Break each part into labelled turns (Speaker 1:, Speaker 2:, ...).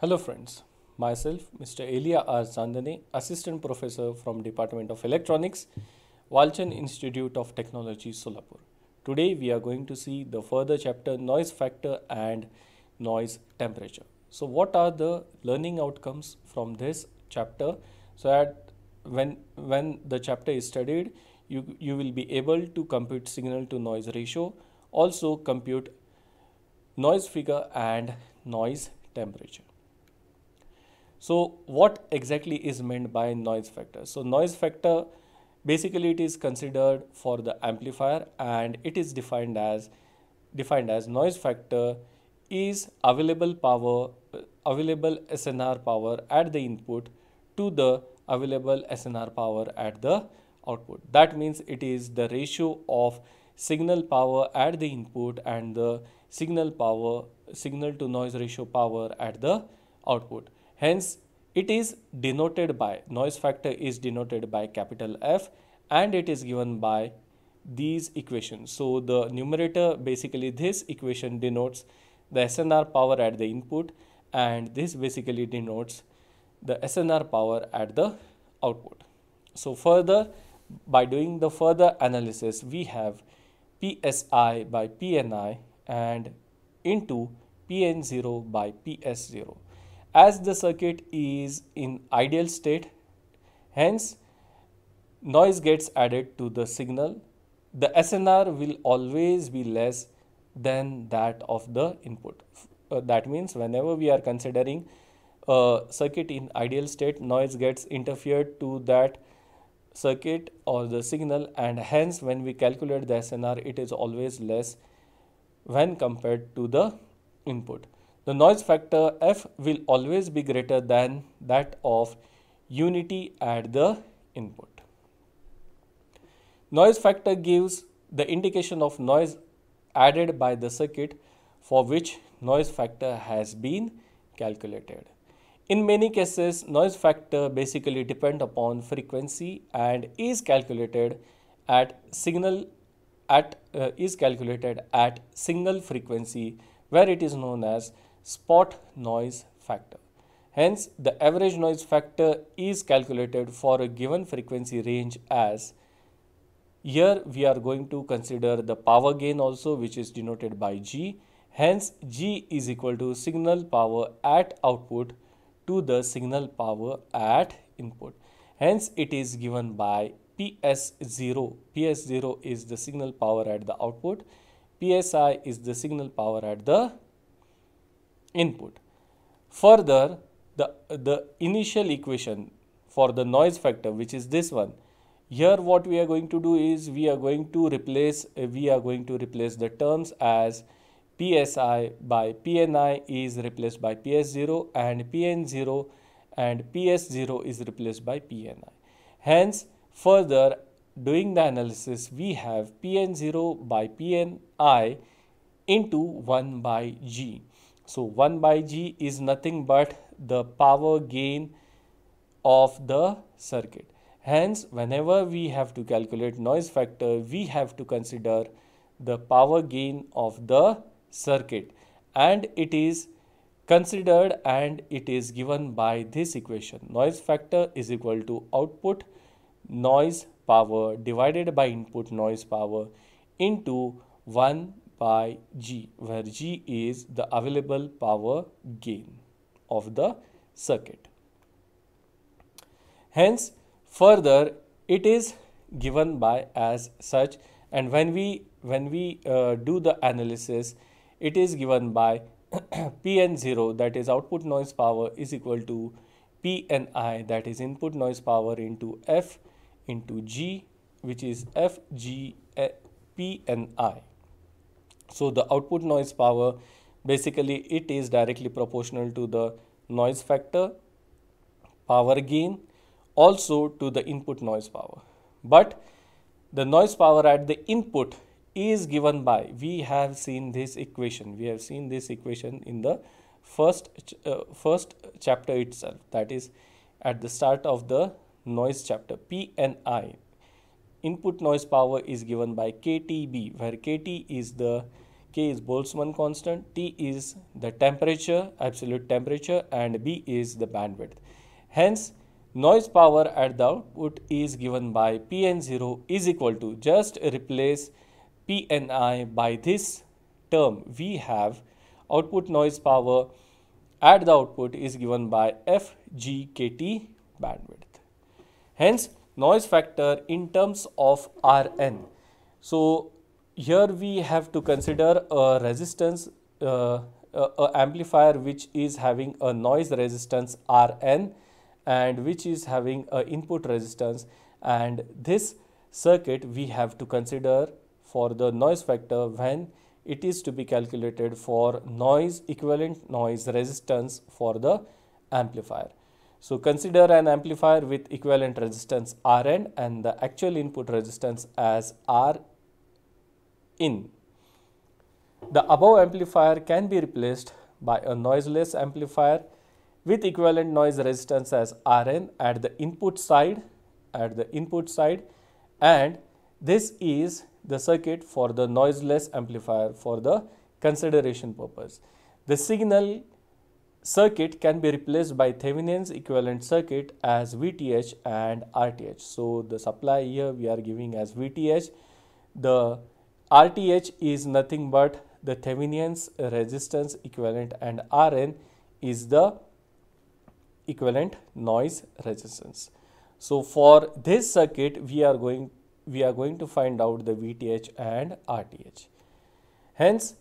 Speaker 1: Hello friends, myself Mr. Elia R. Sandani, Assistant Professor from Department of Electronics, Walchan Institute of Technology, Solapur. Today we are going to see the further chapter noise factor and noise temperature. So what are the learning outcomes from this chapter so that when, when the chapter is studied, you, you will be able to compute signal to noise ratio, also compute noise figure and noise temperature. So what exactly is meant by noise factor? So noise factor basically it is considered for the amplifier and it is defined as defined as noise factor is available power available SNR power at the input to the available SNR power at the output. That means it is the ratio of signal power at the input and the signal power signal to noise ratio power at the output. Hence, it is denoted by, noise factor is denoted by capital F and it is given by these equations. So, the numerator basically this equation denotes the SNR power at the input and this basically denotes the SNR power at the output. So, further by doing the further analysis we have PSI by PNI and into PN0 by PS0 as the circuit is in ideal state hence noise gets added to the signal the SNR will always be less than that of the input uh, that means whenever we are considering a circuit in ideal state noise gets interfered to that circuit or the signal and hence when we calculate the SNR it is always less when compared to the input. The noise factor F will always be greater than that of unity at the input. Noise factor gives the indication of noise added by the circuit for which noise factor has been calculated. In many cases, noise factor basically depend upon frequency and is calculated at signal at uh, is calculated at single frequency where it is known as spot noise factor. Hence, the average noise factor is calculated for a given frequency range as here we are going to consider the power gain also which is denoted by G. Hence, G is equal to signal power at output to the signal power at input. Hence, it is given by PS0. PS0 is the signal power at the output. PSI is the signal power at the input. Further, the, the initial equation for the noise factor which is this one here what we are going to do is we are going to replace uh, we are going to replace the terms as psi by pni is replaced by ps0 and pn0 and ps0 is replaced by pni hence further doing the analysis we have pn0 by pni into 1 by g so 1 by G is nothing but the power gain of the circuit. Hence, whenever we have to calculate noise factor, we have to consider the power gain of the circuit and it is considered and it is given by this equation. Noise factor is equal to output noise power divided by input noise power into 1 by G, where G is the available power gain of the circuit. Hence, further, it is given by as such and when we when we uh, do the analysis it is given by pn0 that is output noise power is equal to pni that is input noise power into f into g which is f g eh, pni so the output noise power basically it is directly proportional to the noise factor, power gain, also to the input noise power. But the noise power at the input is given by, we have seen this equation, we have seen this equation in the first, uh, first chapter itself, that is at the start of the noise chapter, P and I, input noise power is given by KTB, where KT is the K is Boltzmann constant, T is the temperature, absolute temperature, and B is the bandwidth. Hence, noise power at the output is given by Pn0 is equal to just replace Pni by this term we have output noise power at the output is given by FGKT bandwidth. Hence, noise factor in terms of Rn. So here we have to consider a resistance uh, a, a amplifier which is having a noise resistance Rn and which is having a input resistance and this circuit we have to consider for the noise factor when it is to be calculated for noise equivalent noise resistance for the amplifier. So consider an amplifier with equivalent resistance Rn and the actual input resistance as Rin. The above amplifier can be replaced by a noiseless amplifier with equivalent noise resistance as Rn at the input side at the input side and this is the circuit for the noiseless amplifier for the consideration purpose. The signal circuit can be replaced by Thevenin's equivalent circuit as VTH and RTH. So the supply here we are giving as VTH. The RTH is nothing but the Thevenin's resistance equivalent and RN is the equivalent noise resistance. So for this circuit we are going we are going to find out the VTH and RTH. Hence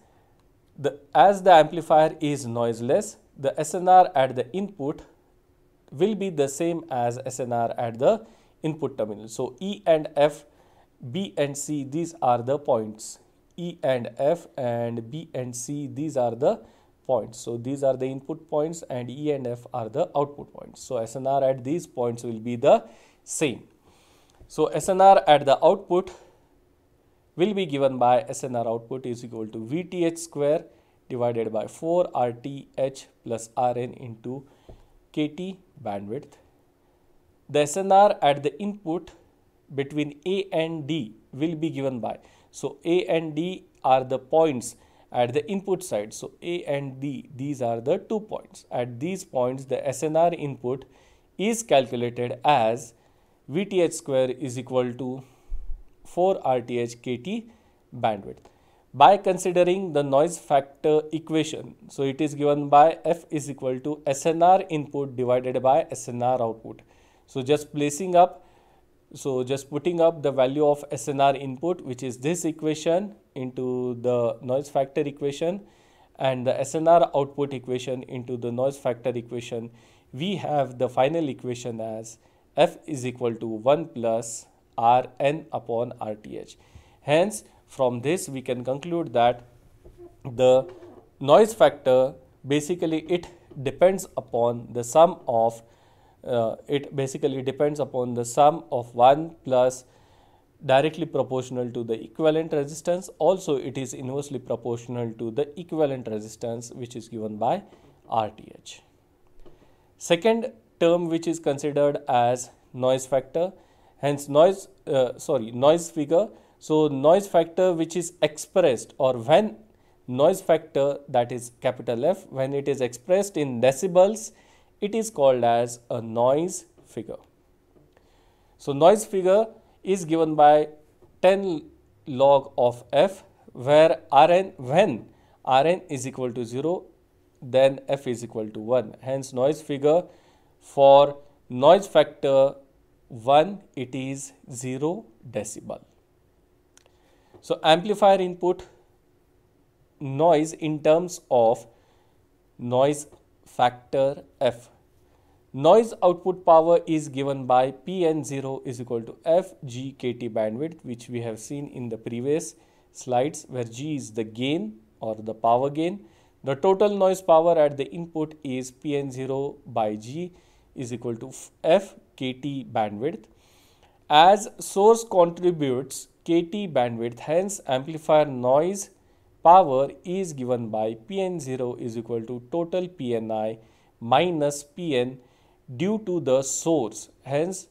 Speaker 1: the, as the amplifier is noiseless the SNR at the input will be the same as SNR at the input terminal. So, E and F, B and C, these are the points. E and F and B and C, these are the points. So, these are the input points and E and F are the output points. So, SNR at these points will be the same. So, SNR at the output will be given by SNR output is equal to VTH square divided by 4 RTH plus Rn into KT bandwidth. The SNR at the input between A and D will be given by. So, A and D are the points at the input side. So, A and D, these are the two points. At these points, the SNR input is calculated as VTH square is equal to 4 RTH KT bandwidth by considering the noise factor equation. So it is given by F is equal to SNR input divided by SNR output. So just placing up, so just putting up the value of SNR input which is this equation into the noise factor equation and the SNR output equation into the noise factor equation, we have the final equation as F is equal to 1 plus Rn upon Rth. Hence, from this we can conclude that the noise factor basically it depends upon the sum of uh, it basically depends upon the sum of 1 plus directly proportional to the equivalent resistance also it is inversely proportional to the equivalent resistance which is given by RTH. Second term which is considered as noise factor hence noise uh, sorry noise figure so, noise factor which is expressed or when noise factor that is capital F when it is expressed in decibels it is called as a noise figure. So, noise figure is given by 10 log of F where Rn when Rn is equal to 0 then F is equal to 1. Hence, noise figure for noise factor 1 it is 0 decibel. So, amplifier input noise in terms of noise factor F. Noise output power is given by PN0 is equal to F G KT bandwidth which we have seen in the previous slides where G is the gain or the power gain. The total noise power at the input is PN0 by G is equal to F KT bandwidth. As source contributes kT bandwidth. Hence, amplifier noise power is given by Pn0 is equal to total Pni minus Pn due to the source. Hence,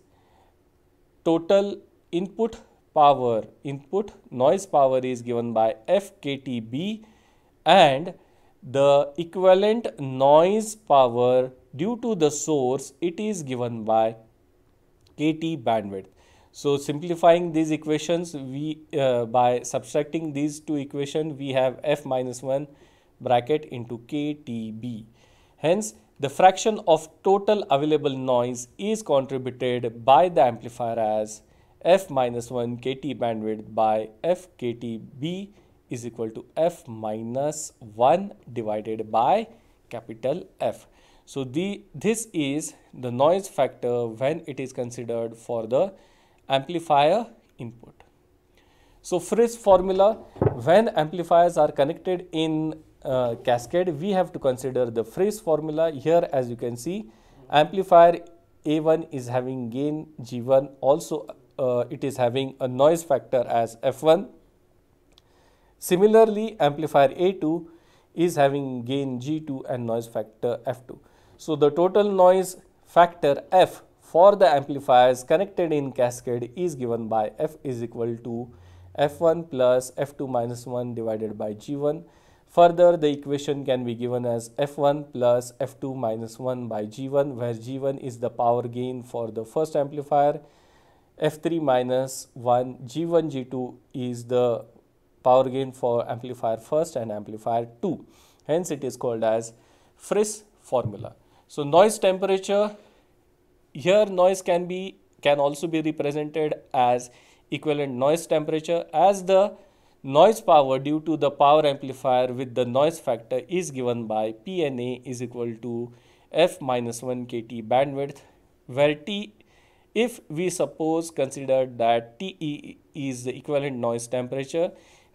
Speaker 1: total input power, input noise power is given by FKTB and the equivalent noise power due to the source it is given by KT bandwidth. So simplifying these equations, we uh, by subtracting these two equations, we have f minus 1 bracket into KTB. Hence, the fraction of total available noise is contributed by the amplifier as f minus 1 kt bandwidth by f ktb is equal to f minus 1 divided by capital F. So, the, this is the noise factor when it is considered for the amplifier input. So Friis formula, when amplifiers are connected in uh, cascade, we have to consider the Friis formula. Here as you can see, amplifier A1 is having gain G1, also uh, it is having a noise factor as F1. Similarly, amplifier A2 is having gain G2 and noise factor F2. So the total noise factor F for the amplifiers connected in cascade is given by F is equal to F1 plus F2 minus 1 divided by G1. Further, the equation can be given as F1 plus F2 minus 1 by G1, where G1 is the power gain for the first amplifier, F3 minus 1, G1, G2 is the power gain for amplifier first and amplifier 2. Hence, it is called as Friis formula. So, noise temperature here noise can be can also be represented as equivalent noise temperature as the noise power due to the power amplifier with the noise factor is given by PNA is equal to F minus 1 KT bandwidth where T if we suppose consider that TE is the equivalent noise temperature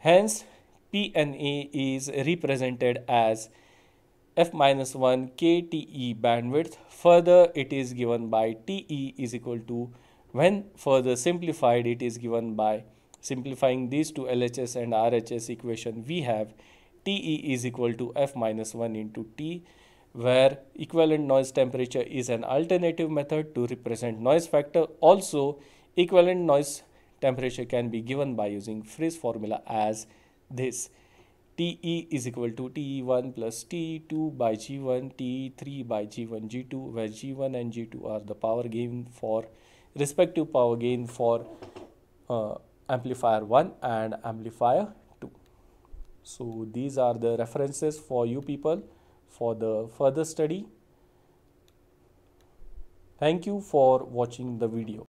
Speaker 1: hence PNA is represented as f minus 1 kte bandwidth. Further, it is given by te is equal to, when further simplified, it is given by simplifying these two LHS and RHS equation we have te is equal to f minus 1 into t where equivalent noise temperature is an alternative method to represent noise factor. Also, equivalent noise temperature can be given by using Friis formula as this. TE is equal to TE1 plus TE2 by G1, TE3 by G1, G2, where G1 and G2 are the power gain for respective power gain for uh, amplifier 1 and amplifier 2. So, these are the references for you people for the further study. Thank you for watching the video.